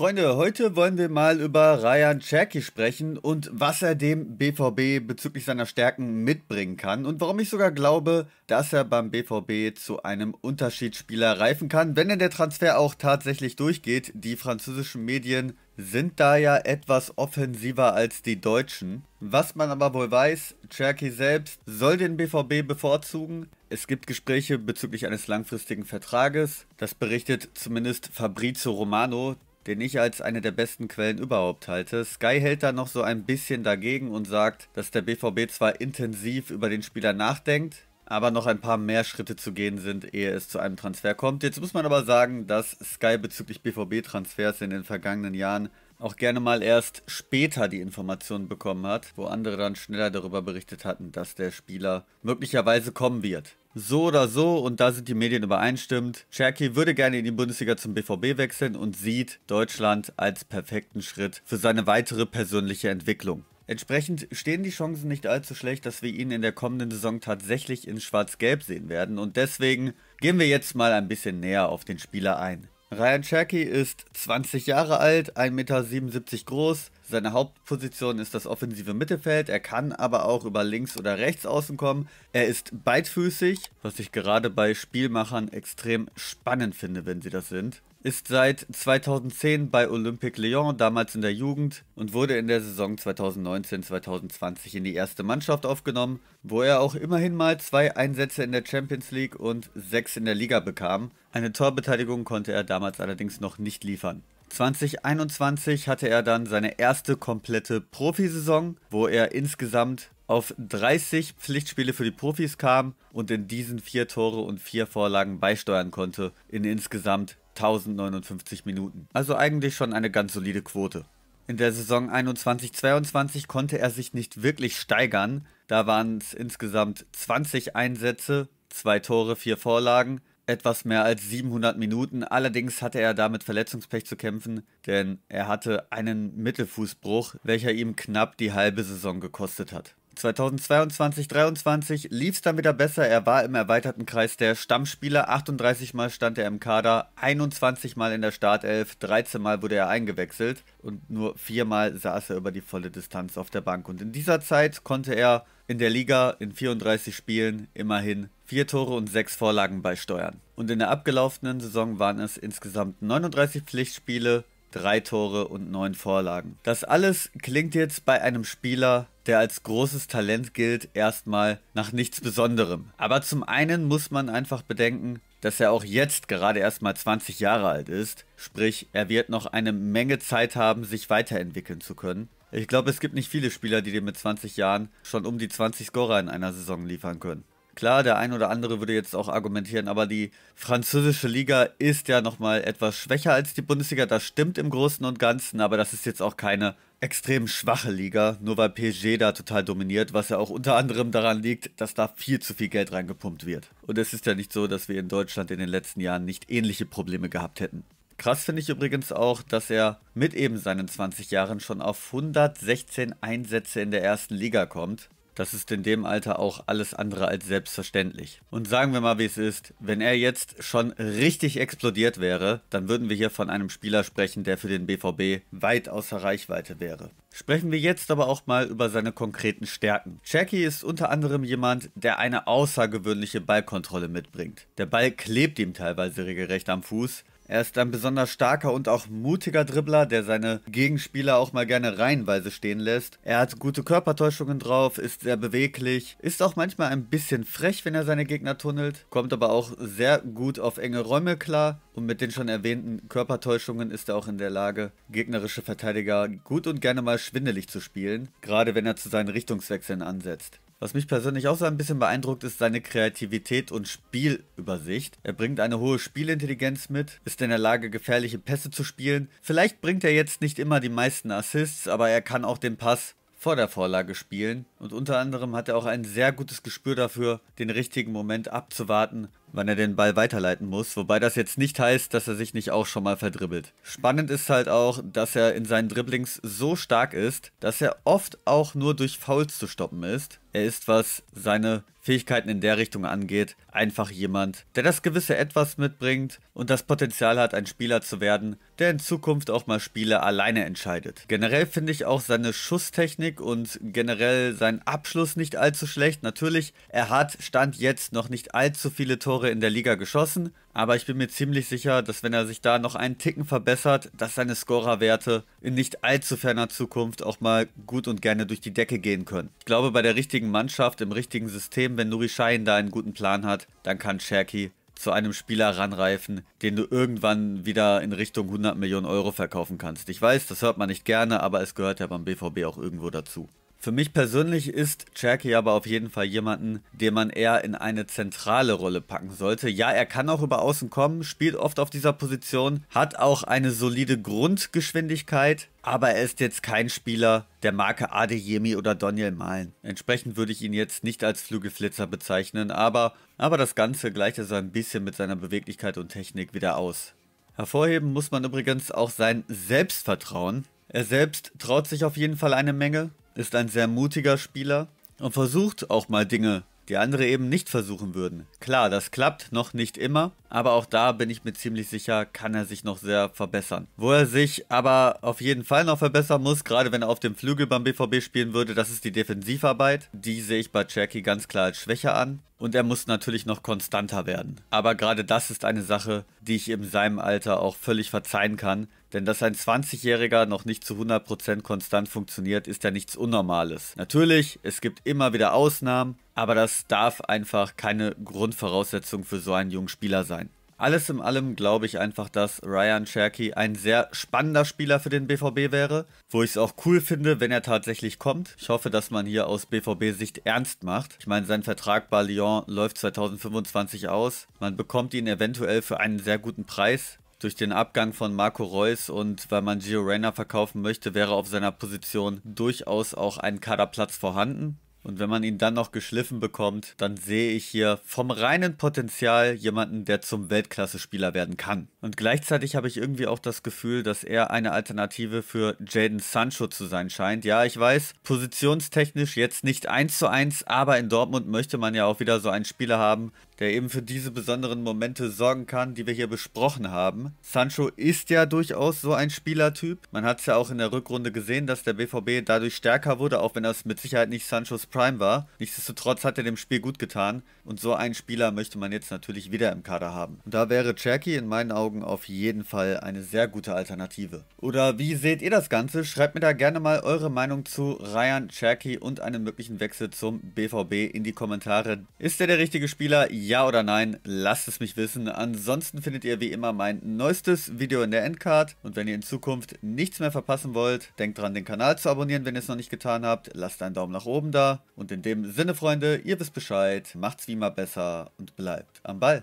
Freunde, heute wollen wir mal über Ryan Cherky sprechen und was er dem BVB bezüglich seiner Stärken mitbringen kann und warum ich sogar glaube, dass er beim BVB zu einem Unterschiedsspieler reifen kann, wenn denn der Transfer auch tatsächlich durchgeht. Die französischen Medien sind da ja etwas offensiver als die Deutschen. Was man aber wohl weiß, Cherky selbst soll den BVB bevorzugen. Es gibt Gespräche bezüglich eines langfristigen Vertrages. Das berichtet zumindest Fabrizio Romano, den ich als eine der besten Quellen überhaupt halte. Sky hält da noch so ein bisschen dagegen und sagt, dass der BVB zwar intensiv über den Spieler nachdenkt, aber noch ein paar mehr Schritte zu gehen sind, ehe es zu einem Transfer kommt. Jetzt muss man aber sagen, dass Sky bezüglich BVB-Transfers in den vergangenen Jahren auch gerne mal erst später die Informationen bekommen hat, wo andere dann schneller darüber berichtet hatten, dass der Spieler möglicherweise kommen wird. So oder so, und da sind die Medien übereinstimmend, Cherky würde gerne in die Bundesliga zum BVB wechseln und sieht Deutschland als perfekten Schritt für seine weitere persönliche Entwicklung. Entsprechend stehen die Chancen nicht allzu schlecht, dass wir ihn in der kommenden Saison tatsächlich in Schwarz-Gelb sehen werden und deswegen gehen wir jetzt mal ein bisschen näher auf den Spieler ein. Ryan Cherky ist 20 Jahre alt, 1,77 Meter groß, seine Hauptposition ist das offensive Mittelfeld, er kann aber auch über links oder rechts außen kommen. Er ist beidfüßig, was ich gerade bei Spielmachern extrem spannend finde, wenn sie das sind. Ist seit 2010 bei Olympique Lyon, damals in der Jugend, und wurde in der Saison 2019-2020 in die erste Mannschaft aufgenommen, wo er auch immerhin mal zwei Einsätze in der Champions League und sechs in der Liga bekam. Eine Torbeteiligung konnte er damals allerdings noch nicht liefern. 2021 hatte er dann seine erste komplette Profisaison, wo er insgesamt auf 30 Pflichtspiele für die Profis kam und in diesen vier Tore und vier Vorlagen beisteuern konnte in insgesamt 1059 Minuten. Also eigentlich schon eine ganz solide Quote. In der Saison 21-22 konnte er sich nicht wirklich steigern. Da waren es insgesamt 20 Einsätze, zwei Tore, vier Vorlagen etwas mehr als 700 Minuten. Allerdings hatte er damit Verletzungspech zu kämpfen, denn er hatte einen Mittelfußbruch, welcher ihm knapp die halbe Saison gekostet hat. 2022-23 lief es dann wieder besser. Er war im erweiterten Kreis der Stammspieler. 38 Mal stand er im Kader, 21 Mal in der Startelf, 13 Mal wurde er eingewechselt und nur 4 Mal saß er über die volle Distanz auf der Bank. Und in dieser Zeit konnte er in der Liga in 34 Spielen immerhin vier Tore und sechs Vorlagen beisteuern. Und in der abgelaufenen Saison waren es insgesamt 39 Pflichtspiele, drei Tore und neun Vorlagen. Das alles klingt jetzt bei einem Spieler, der als großes Talent gilt, erstmal nach nichts Besonderem. Aber zum einen muss man einfach bedenken, dass er auch jetzt gerade erstmal 20 Jahre alt ist, sprich er wird noch eine Menge Zeit haben, sich weiterentwickeln zu können. Ich glaube, es gibt nicht viele Spieler, die dir mit 20 Jahren schon um die 20 Scorer in einer Saison liefern können. Klar, der ein oder andere würde jetzt auch argumentieren, aber die französische Liga ist ja nochmal etwas schwächer als die Bundesliga. Das stimmt im Großen und Ganzen, aber das ist jetzt auch keine extrem schwache Liga, nur weil PSG da total dominiert, was ja auch unter anderem daran liegt, dass da viel zu viel Geld reingepumpt wird. Und es ist ja nicht so, dass wir in Deutschland in den letzten Jahren nicht ähnliche Probleme gehabt hätten. Krass finde ich übrigens auch, dass er mit eben seinen 20 Jahren schon auf 116 Einsätze in der ersten Liga kommt. Das ist in dem Alter auch alles andere als selbstverständlich. Und sagen wir mal, wie es ist, wenn er jetzt schon richtig explodiert wäre, dann würden wir hier von einem Spieler sprechen, der für den BVB weit außer Reichweite wäre. Sprechen wir jetzt aber auch mal über seine konkreten Stärken. Jackie ist unter anderem jemand, der eine außergewöhnliche Ballkontrolle mitbringt. Der Ball klebt ihm teilweise regelrecht am Fuß, er ist ein besonders starker und auch mutiger Dribbler, der seine Gegenspieler auch mal gerne reihenweise stehen lässt. Er hat gute Körpertäuschungen drauf, ist sehr beweglich, ist auch manchmal ein bisschen frech, wenn er seine Gegner tunnelt, kommt aber auch sehr gut auf enge Räume klar und mit den schon erwähnten Körpertäuschungen ist er auch in der Lage, gegnerische Verteidiger gut und gerne mal schwindelig zu spielen, gerade wenn er zu seinen Richtungswechseln ansetzt. Was mich persönlich auch so ein bisschen beeindruckt, ist seine Kreativität und Spielübersicht. Er bringt eine hohe Spielintelligenz mit, ist in der Lage, gefährliche Pässe zu spielen. Vielleicht bringt er jetzt nicht immer die meisten Assists, aber er kann auch den Pass vor der Vorlage spielen und unter anderem hat er auch ein sehr gutes Gespür dafür, den richtigen Moment abzuwarten, wann er den Ball weiterleiten muss, wobei das jetzt nicht heißt, dass er sich nicht auch schon mal verdribbelt. Spannend ist halt auch, dass er in seinen Dribblings so stark ist, dass er oft auch nur durch Fouls zu stoppen ist. Er ist, was seine Fähigkeiten in der Richtung angeht, einfach jemand, der das gewisse Etwas mitbringt und das Potenzial hat, ein Spieler zu werden, der in Zukunft auch mal Spiele alleine entscheidet. Generell finde ich auch seine Schusstechnik und generell seinen Abschluss nicht allzu schlecht. Natürlich, er hat Stand jetzt noch nicht allzu viele Tore in der Liga geschossen, aber ich bin mir ziemlich sicher, dass wenn er sich da noch einen Ticken verbessert, dass seine Scorerwerte in nicht allzu ferner Zukunft auch mal gut und gerne durch die Decke gehen können. Ich glaube, bei der richtigen Mannschaft, im richtigen System, wenn Nuri Schein da einen guten Plan hat, dann kann Cherky zu einem Spieler ranreifen, den du irgendwann wieder in Richtung 100 Millionen Euro verkaufen kannst. Ich weiß, das hört man nicht gerne, aber es gehört ja beim BVB auch irgendwo dazu. Für mich persönlich ist Cherky aber auf jeden Fall jemanden, den man eher in eine zentrale Rolle packen sollte. Ja, er kann auch über außen kommen, spielt oft auf dieser Position, hat auch eine solide Grundgeschwindigkeit, aber er ist jetzt kein Spieler der Marke Adeyemi oder Daniel Malen. Entsprechend würde ich ihn jetzt nicht als Flügelflitzer bezeichnen, aber, aber das Ganze gleicht er so ein bisschen mit seiner Beweglichkeit und Technik wieder aus. Hervorheben muss man übrigens auch sein Selbstvertrauen. Er selbst traut sich auf jeden Fall eine Menge, ist ein sehr mutiger Spieler und versucht auch mal Dinge, die andere eben nicht versuchen würden. Klar, das klappt noch nicht immer, aber auch da bin ich mir ziemlich sicher, kann er sich noch sehr verbessern. Wo er sich aber auf jeden Fall noch verbessern muss, gerade wenn er auf dem Flügel beim BVB spielen würde, das ist die Defensivarbeit. Die sehe ich bei Jackie ganz klar als Schwäche an. Und er muss natürlich noch konstanter werden. Aber gerade das ist eine Sache, die ich in seinem Alter auch völlig verzeihen kann, denn dass ein 20-Jähriger noch nicht zu 100% konstant funktioniert, ist ja nichts Unnormales. Natürlich, es gibt immer wieder Ausnahmen, aber das darf einfach keine Grundvoraussetzung für so einen jungen Spieler sein. Alles in allem glaube ich einfach, dass Ryan Cherky ein sehr spannender Spieler für den BVB wäre, wo ich es auch cool finde, wenn er tatsächlich kommt. Ich hoffe, dass man hier aus BVB-Sicht ernst macht. Ich meine, sein Vertrag bei Lyon läuft 2025 aus. Man bekommt ihn eventuell für einen sehr guten Preis. Durch den Abgang von Marco Reus und weil man Gio Reyna verkaufen möchte, wäre auf seiner Position durchaus auch ein Kaderplatz vorhanden. Und wenn man ihn dann noch geschliffen bekommt, dann sehe ich hier vom reinen Potenzial jemanden, der zum Weltklasse-Spieler werden kann. Und gleichzeitig habe ich irgendwie auch das Gefühl, dass er eine Alternative für Jaden Sancho zu sein scheint. Ja, ich weiß, positionstechnisch jetzt nicht eins zu eins, aber in Dortmund möchte man ja auch wieder so einen Spieler haben, der eben für diese besonderen Momente sorgen kann, die wir hier besprochen haben. Sancho ist ja durchaus so ein Spielertyp. Man hat es ja auch in der Rückrunde gesehen, dass der BVB dadurch stärker wurde, auch wenn das mit Sicherheit nicht Sanchos Prime war. Nichtsdestotrotz hat er dem Spiel gut getan und so einen Spieler möchte man jetzt natürlich wieder im Kader haben. Und da wäre Cherky in meinen Augen auf jeden Fall eine sehr gute Alternative. Oder wie seht ihr das Ganze? Schreibt mir da gerne mal eure Meinung zu Ryan Cherky und einem möglichen Wechsel zum BVB in die Kommentare. Ist er der richtige Spieler? Ja ja oder nein, lasst es mich wissen. Ansonsten findet ihr wie immer mein neuestes Video in der Endcard. Und wenn ihr in Zukunft nichts mehr verpassen wollt, denkt dran, den Kanal zu abonnieren, wenn ihr es noch nicht getan habt. Lasst einen Daumen nach oben da. Und in dem Sinne, Freunde, ihr wisst Bescheid. Macht's wie immer besser und bleibt am Ball.